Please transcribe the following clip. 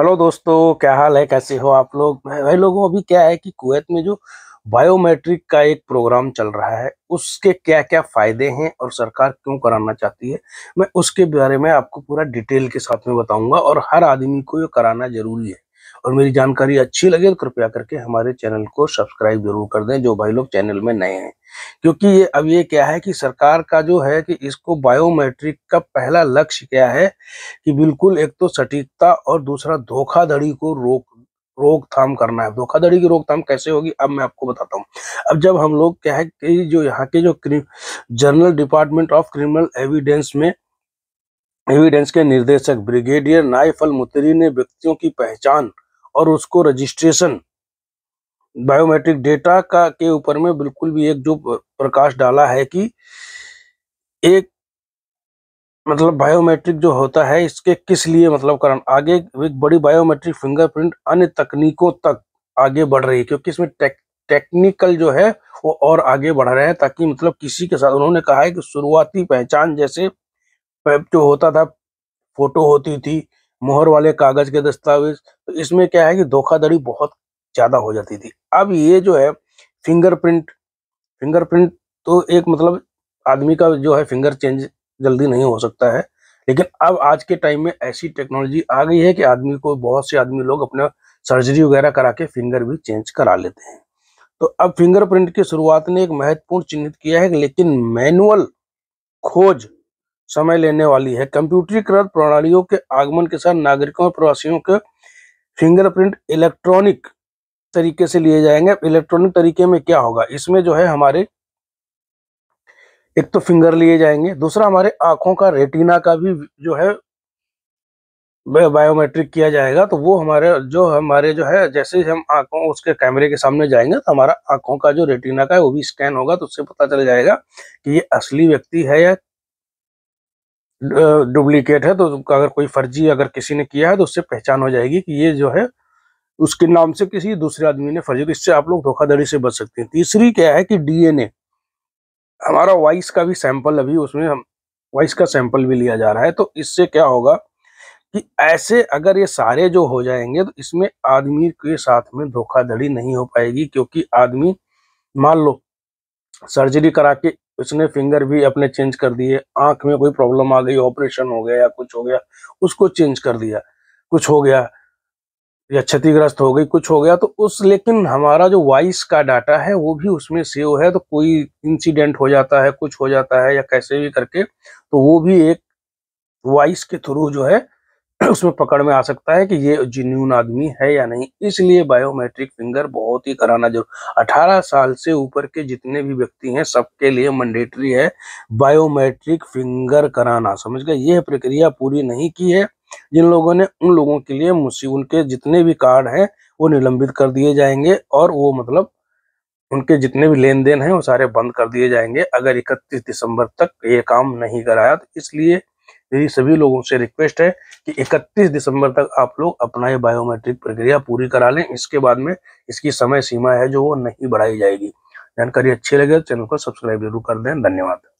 hello दोस्तों क्या हाल है कैसे हो आप लोग भाई लोगों अभी क्या है कि कुवैत में जो बायोमेट्रिक का एक प्रोग्राम चल रहा है उसके क्या क्या फ़ायदे हैं और सरकार क्यों कराना चाहती है मैं उसके बारे में आपको पूरा डिटेल के साथ में बताऊंगा और हर आदमी को ये कराना ज़रूरी है और मेरी जानकारी अच्छी लगे तो कृपया करके हमारे चैनल को सब्सक्राइब जरूर कर दें जो भाई लोग चैनल में नए हैं क्योंकि ये अब ये क्या है कि सरकार का जो है कि इसको बायोमेट्रिक का पहला लक्ष्य क्या है कि बिल्कुल एक तो सटीकता और दूसरा धोखाधड़ी को रोक रोकथाम करना है धोखाधड़ी की रोकथाम कैसे होगी अब मैं आपको बताता हूँ अब जब हम लोग क्या है कि जो यहाँ के जो general department of criminal evidence में एविडेंस के निर्देशक ब्रिगेडियर नाइफ अल मुतरी ने व्यक्तियों की पहचान और उसको रजिस्ट्रेशन बायोमेट्रिक डेटा का के ऊपर में बिल्कुल भी एक जो प्रकाश डाला है कि एक मतलब बायोमेट्रिक जो होता है इसके किस लिए मतलब कारण आगे एक बड़ी बायोमेट्रिक फिंगरप्रिंट अन्य तकनीकों तक आगे बढ़ रही है क्योंकि इसमें टेक, टेक्निकल जो है वो और आगे बढ़ रहे हैं ताकि मतलब किसी के साथ उन्होंने कहा है कि शुरुआती पहचान जैसे जो होता था फोटो होती थी मोहर वाले कागज के दस्तावेज तो इसमें क्या है कि धोखाधड़ी बहुत ज्यादा हो जाती थी अब ये जो है फिंगरप्रिंट फिंगरप्रिंट तो एक मतलब आदमी का जो है फिंगर चेंज जल्दी नहीं हो सकता है लेकिन अब आज के टाइम में ऐसी टेक्नोलॉजी आ गई है कि आदमी को बहुत से आदमी लोग अपना सर्जरी वगैरह करा के फिंगर भी चेंज करा लेते हैं तो अब फिंगरप्रिंट की शुरुआत ने एक महत्वपूर्ण चिन्हित किया है लेकिन मैनुअल खोज समय लेने वाली है कंप्यूटरीकृत प्रणालियों के आगमन के साथ नागरिकों और प्रवासियों के फिंगरप्रिंट इलेक्ट्रॉनिक तरीके से लिए जाएंगे इलेक्ट्रॉनिक तरीके में क्या होगा इसमें जो है हमारे एक तो फिंगर लिए जाएंगे दूसरा हमारे आंखों का रेटिना का भी जो है बायोमेट्रिक किया जाएगा तो वो हमारे जो हमारे जो है जैसे हम आंखों उसके कैमरे के सामने जाएंगे तो हमारा आंखों का जो रेटिना का है वो भी स्कैन होगा तो उससे पता चल जाएगा कि ये असली व्यक्ति है या डुप्लीकेट है तो अगर कोई फर्जी अगर किसी ने किया है तो उससे पहचान हो जाएगी कि ये जो है उसके नाम से किसी दूसरे आदमी ने फर्जी तो इससे आप लोग धोखाधड़ी से बच सकते हैं तीसरी क्या है कि डीएनए हमारा वॉइस का भी सैंपल अभी उसमें हम वॉइस का सैंपल भी लिया जा रहा है तो इससे क्या होगा कि ऐसे अगर ये सारे जो हो जाएंगे तो इसमें आदमी के साथ में धोखाधड़ी नहीं हो पाएगी क्योंकि आदमी मान लो सर्जरी करा के उसने फिंगर भी अपने चेंज कर दिए आंख में कोई प्रॉब्लम आ गई ऑपरेशन हो गया या कुछ हो गया उसको चेंज कर दिया कुछ हो गया या क्षतिग्रस्त हो गई कुछ हो गया तो उस लेकिन हमारा जो वॉइस का डाटा है वो भी उसमें सेव है तो कोई इंसिडेंट हो जाता है कुछ हो जाता है या कैसे भी करके तो वो भी एक वॉइस के थ्रू जो है उसमें पकड़ में आ सकता है कि ये जिन्यून आदमी है या नहीं इसलिए बायोमेट्रिक फिंगर बहुत ही कराना जरूर 18 साल से ऊपर के जितने भी व्यक्ति हैं सबके लिए मंडेटरी है बायोमेट्रिक फिंगर कराना समझ गए यह प्रक्रिया पूरी नहीं की है जिन लोगों ने उन लोगों के लिए मुसी उनके जितने भी कार्ड हैं वो निलंबित कर दिए जाएंगे और वो मतलब उनके जितने भी लेन देन हैं वो सारे बंद कर दिए जाएंगे अगर इकतीस दिसंबर तक ये काम नहीं कराया तो इसलिए मेरी सभी लोगों से रिक्वेस्ट है कि 31 दिसंबर तक आप लोग अपना ये बायोमेट्रिक प्रक्रिया पूरी करा लें इसके बाद में इसकी समय सीमा है जो वो नहीं बढ़ाई जाएगी जानकारी अच्छी लगे तो चैनल को सब्सक्राइब जरूर कर दें धन्यवाद